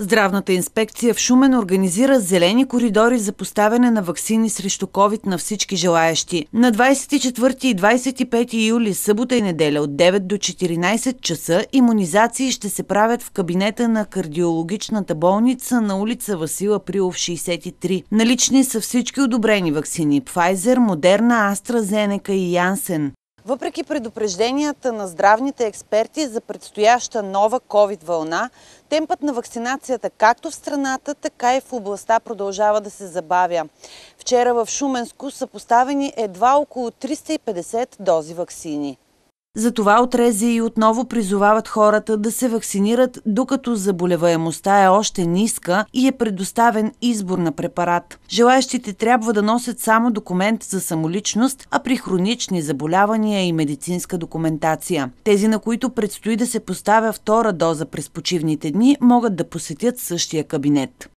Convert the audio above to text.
Здравната инспекция в Шумен организира зелени коридори за поставяне на вакцини срещу COVID на всички желаящи. На 24 и 25 юли, събота и неделя от 9 до 14 часа иммунизации ще се правят в кабинета на кардиологичната болница на улица Васила Прилов 63. Налични са всички одобрени вакцини – Pfizer, Moderna, AstraZeneca и Janssen. Въпреки предупрежденията на здравните експерти за предстояща нова COVID вълна, темпът на вакцинацията както в страната, така и в областта продължава да се забавя. Вчера в Шуменско са поставени едва около 350 дози вакцини. Затова от и отново призовават хората да се вакцинират, докато заболеваемостта е още ниска и е предоставен избор на препарат. Желаящите трябва да носят само документ за самоличност, а при хронични заболявания и медицинска документация. Тези, на които предстои да се поставя втора доза през почивните дни, могат да посетят същия кабинет.